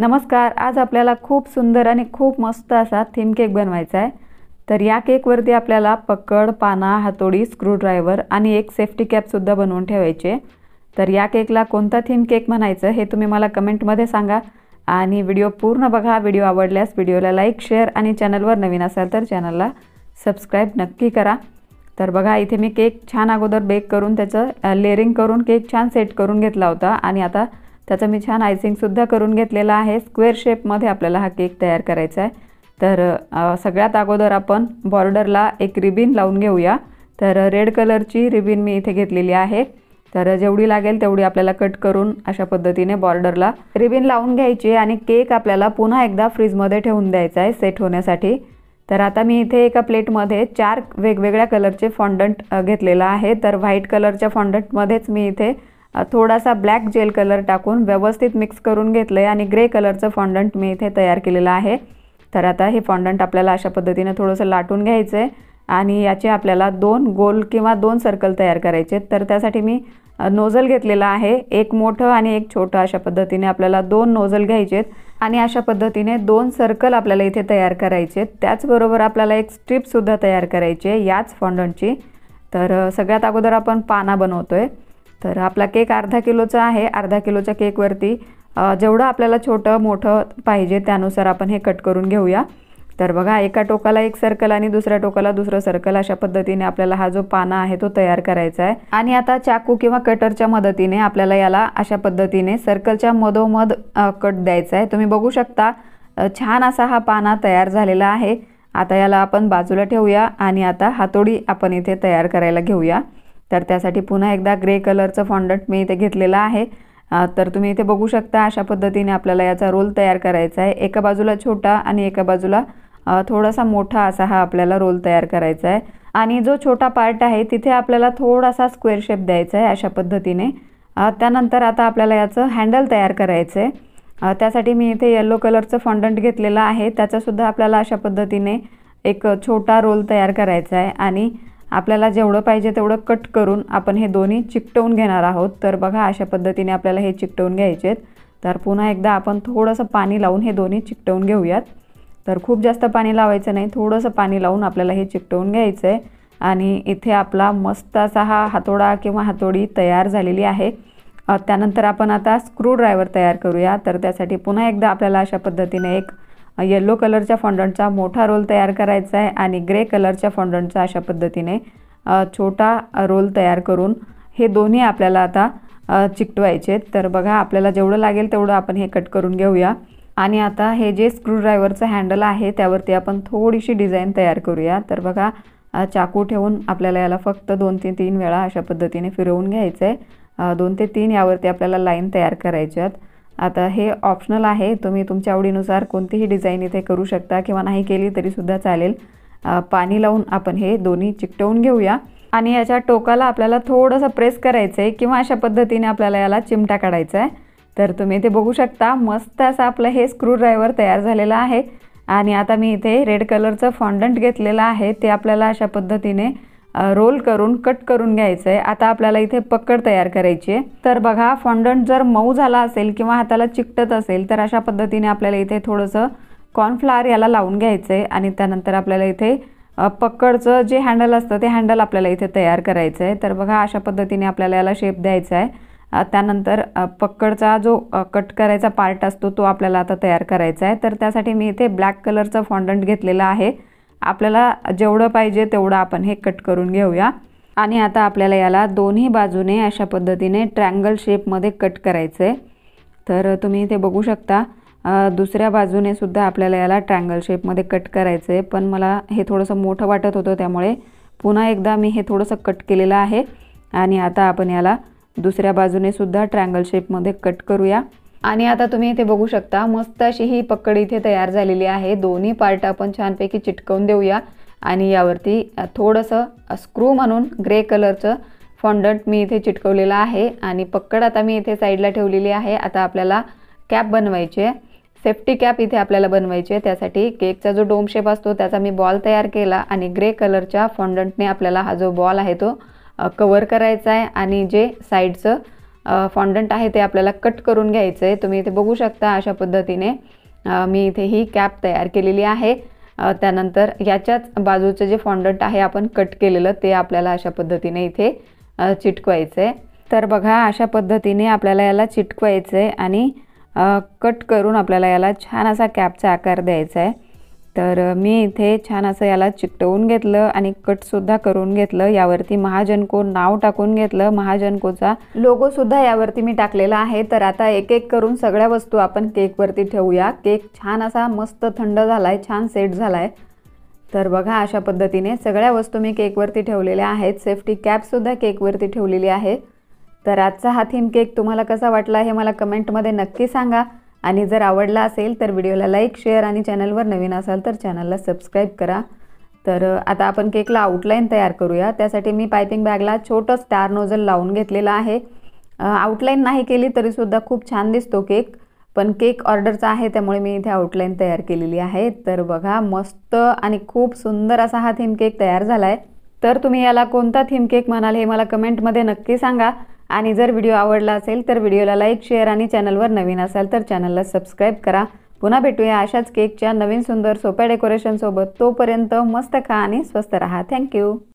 नमस्कार आज आपल्याला खूप सुंदर आणि खूप मस्त असा थीम केक बनवायचा आहे तर या केकवरती आपल्याला पकड पाना हातोडी स्क्रूड्रायव्हर आणि एक सेफ्टी कॅपसुद्धा बनवून ठेवायचे तर या केकला कोणता थीम केक म्हणायचं हे तुम्ही मला कमेंटमध्ये सांगा आणि व्हिडिओ पूर्ण बघा व्हिडिओ आवडल्यास व्हिडिओला लाईक शेअर आणि चॅनलवर नवीन असाल तर चॅनलला सबस्क्राईब नक्की करा तर बघा इथे मी केक छान अगोदर बेक करून त्याचं लेअरिंग करून केक छान सेट करून घेतला होता आणि आता त्याचं मी छान आयसिंगसुद्धा करून घेतलेलं आहे स्क्वेअर शेपमध्ये आपल्याला हा केक तयार करायचा आहे तर सगळ्यात अगोदर आपण बॉर्डरला एक रिबीन लावून घेऊया तर रेड कलरची रिबीन मी इथे घेतलेली आहे तर जेवढी लागेल तेवढी आपल्याला कट करून अशा पद्धतीने बॉर्डरला रिबीन लावून घ्यायची आणि केक आपल्याला पुन्हा एकदा फ्रीजमध्ये ठेवून द्यायचा आहे सेट होण्यासाठी तर आता मी इथे एका प्लेटमध्ये चार वेगवेगळ्या कलरचे फॉन्डंट घेतलेला आहे तर व्हाईट कलरच्या फॉन्डंटमध्येच मी इथे थोडासा ब्लॅक जेल कलर टाकून व्यवस्थित मिक्स करून घेतलं आहे आणि ग्रे कलरचं फॉन्डंट मी इथे तयार केलेलं आहे तर आता हे फॉन्डंट आपल्याला अशा पद्धतीने थोडंसं लाटून घ्यायचं आहे आणि याचे आपल्याला दोन गोल किंवा दोन सर्कल तयार करायचे तर त्यासाठी मी नोझल घेतलेला आहे एक मोठं आणि एक छोटं अशा पद्धतीने आपल्याला दोन नोझल घ्यायचेत आणि अशा पद्धतीने दोन सर्कल आपल्याला इथे तयार करायचे त्याचबरोबर आपल्याला एक स्ट्रीपसुद्धा तयार करायची आहे याच फॉन्डंटची तर सगळ्यात अगोदर आपण पाना बनवतो आहे तर आपला केक अर्धा किलोचा आहे अर्धा किलोच्या केकवरती जेवढं आपल्याला छोटं मोठं पाहिजे त्यानुसार आपण हे कट करून घेऊया तर बघा एका टोकाला एक सर्कल आणि दुसऱ्या टोकाला दुसरं सर्कल अशा पद्धतीने आपल्याला हा जो पाना आहे तो तयार करायचा आहे आणि आता चाकू किंवा कटरच्या मदतीने आपल्याला याला अशा पद्धतीने सर्कलच्या मधोमध कट द्यायचा आहे तुम्ही बघू शकता छान असा हा पाना तयार झालेला आहे आता याला आपण बाजूला ठेवूया आणि आता हातोडी आपण इथे तयार करायला घेऊया तर त्यासाठी पुन्हा एकदा ग्रे कलरचं फॉन्डंट मी इथे घेतलेलं आहे तर तुम्ही इथे बघू शकता अशा पद्धतीने आपल्याला याचा रोल तयार करायचा आहे एका बाजूला छोटा आणि एका बाजूला थोडासा मोठा असा हा आपल्याला रोल तयार करायचा आहे आणि जो छोटा पार्ट आहे तिथे आपल्याला थोडासा स्क्वेअर शेप द्यायचा आहे अशा पद्धतीने त्यानंतर आता आपल्याला याचं हँडल तयार करायचं आहे त्यासाठी मी इथे येलो कलरचं फॉन्डंट घेतलेलं आहे त्याचासुद्धा आपल्याला अशा पद्धतीने एक छोटा रोल तयार करायचा आहे आणि आपल्याला जेवढं पाहिजे तेवढं कट करून आपण हे दोन्ही चिकटवून घेणार आहोत तर बघा अशा पद्धतीने आपल्याला हे चिकटवून घ्यायचे आहेत तर पुन्हा एकदा आपण थोडंसं पाणी लावून हे दोन्ही चिकटवून घेऊयात तर खूप जास्त पाणी लावायचं नाही थोडंसं पाणी लावून आपल्याला हे चिकटवून घ्यायचं आहे आणि इथे आपला मस्त असा हा हातोडा किंवा हातोडी तयार झालेली आहे त्यानंतर आपण आता स्क्रूड्रायव्हर तयार करूया तर त्यासाठी पुन्हा एकदा आपल्याला अशा पद्धतीने एक येलो कलरच्या फॉन्डंटचा मोठा रोल तयार करायचा आहे आणि ग्रे कलरच्या फॉन्डंटचा अशा पद्धतीने छोटा रोल तयार करून हे दोन्ही आपल्याला आता चिकटवायचे तर बघा आपल्याला जेवढं लागेल तेवढं आपण हे कट करून घेऊया आणि आता हे जे स्क्रूड्रायव्हरचं हँडल आहे त्यावरती आपण थोडीशी डिझाईन तयार करूया तर बघा चाकू ठेवून आपल्याला याला फक्त दोन ते तीन वेळा अशा पद्धतीने फिरवून घ्यायचं आहे दोन ते तीन यावरती आपल्याला लाईन तयार करायच्यात आता हे ऑप्शनल आहे तुम्ही तुमच्या आवडीनुसार कोणतीही डिझाईन इथे करू शकता किंवा नाही केली तरीसुद्धा चालेल पाणी लावून आपण हे दोन्ही चिकटवून घेऊया आणि याच्या टोकाला आपल्याला थोडंसं प्रेस करायचं आहे किंवा अशा पद्धतीने आपल्याला याला चिमटा काढायचा आहे तर तुम्ही इथे बघू शकता मस्त असं आपलं हे स्क्रूड्रायव्हर तयार झालेलं आहे आणि आता मी इथे रेड कलरचं फॉन्डंट घेतलेलं आहे ते आपल्याला अशा पद्धतीने रोल करून कट करून घ्यायचं आहे आता आपल्याला इथे पकड तयार करायची आहे तर बघा फॉन्डंट जर मऊ झाला असेल किंवा हाताला चिकटत असेल तर अशा पद्धतीने आपल्याला इथे थोडंसं कॉर्नफ्लावर याला लावून घ्यायचं आहे आणि त्यानंतर आपल्याला इथे पकडचं जे हँडल असतं ते हँडल आपल्याला इथे तयार करायचं आहे तर बघा अशा पद्धतीने आपल्याला याला शेप द्यायचा आहे त्यानंतर पकडचा जो कट करायचा पार्ट असतो तो आपल्याला आता तयार करायचा आहे तर त्यासाठी मी इथे ब्लॅक कलरचं फॉन्डंट घेतलेलं आहे आपल्याला जेवढं पाहिजे तेवढं आपण हे कट करून घेऊया आणि आता आपल्याला याला दोन्ही बाजूने अशा पद्धतीने ट्रँगल शेपमध्ये कट करायचं आहे तर तुम्ही इथे बघू शकता दुसऱ्या बाजूने सुद्धा आपल्याला याला ट्रँगल शेपमध्ये कट करायचं आहे पण मला हे थोडंसं मोठं वाटत होतं त्यामुळे पुन्हा एकदा मी हे थोडंसं कट केलेलं आहे आणि आता आपण याला दुसऱ्या बाजूने सुद्धा ट्रँगल शेपमध्ये कट करूया आणि आता तुम्ही इथे बघू शकता मस्त अशी ही पकड इथे तयार झालेली आहे दोन्ही पार्ट आपण छानपैकी चिटकवून देऊया आणि यावरती थोडंसं स्क्रू म्हणून ग्रे कलरचं फॉन्डंट मी इथे चिटकवलेलं आहे आणि पकड आता मी इथे साईडला ठेवलेली आहे आता आपल्याला कॅप बनवायची आहे सेफ्टी कॅप इथे आपल्याला बनवायची आहे त्यासाठी केकचा जो डोम शेप असतो त्याचा मी बॉल तयार केला आणि ग्रे कलरच्या फॉन्डंटने आपल्याला हा जो बॉल आहे तो कवर करायचा आहे आणि जे साईडचं फॉन्डंट आहे ते आपल्याला कट करून घ्यायचं आहे तुम्ही इथे बघू शकता अशा पद्धतीने मी इथे ही कॅप तयार केलेली आहे त्यानंतर याच्याच बाजूचं जे फॉन्डंट आहे आपण कट केलेलं ते आपल्याला अशा पद्धतीने इथे चिटकवायचं आहे तर बघा अशा पद्धतीने आपल्याला याला चिटकवायचं आहे आणि कट करून आपल्याला याला छान असा कॅपचा आकार द्यायचा आहे तर मी इथे छान असं याला चिकटवून घेतलं आणि कटसुद्धा करून घेतलं यावरती महाजनको नाव टाकून घेतलं महाजनकोचा लोगोसुद्धा यावरती मी टाकलेला आहे तर आता एक एक करून सगळ्या वस्तू आपण केकवरती ठेवूया केक छान असा मस्त थंड झाला आहे छान सेट झाला आहे तर बघा अशा पद्धतीने सगळ्या वस्तू मी केकवरती ठेवलेल्या आहेत सेफ्टी कॅपसुद्धा केकवरती ठेवलेली आहे तर आजचा हा थीम केक तुम्हाला कसा वाटला हे मला कमेंटमध्ये नक्की सांगा आणि जर आवडला असेल तर व्हिडिओला लाईक शेअर आणि चॅनलवर नवीन असाल तर चॅनलला सबस्क्राईब करा तर आता आपण केकला आउटलाईन तयार करूया त्यासाठी मी पायपिंग बॅगला छोटं स्टार नोजल लावून घेतलेलं आहे आउटलाईन नाही केली तरीसुद्धा खूप छान दिसतो केक पण केक ऑर्डरचा आहे त्यामुळे मी इथे आउटलाईन तयार केलेली आहे तर बघा मस्त आणि खूप सुंदर असा हा थीम केक तयार झाला आहे तर तुम्ही याला कोणता थीम केक म्हणाल हे मला कमेंटमध्ये नक्की सांगा आणि जर व्हिडिओ आवडला असेल तर व्हिडिओला लाईक शेअर आणि चॅनलवर नवीन असाल तर चॅनलला सबस्क्राईब करा पुन्हा भेटूया अशाच केकच्या नवीन सुंदर सोप्या डेकोरेशनसोबत तोपर्यंत मस्त खा आणि स्वस्त राहा थँक्यू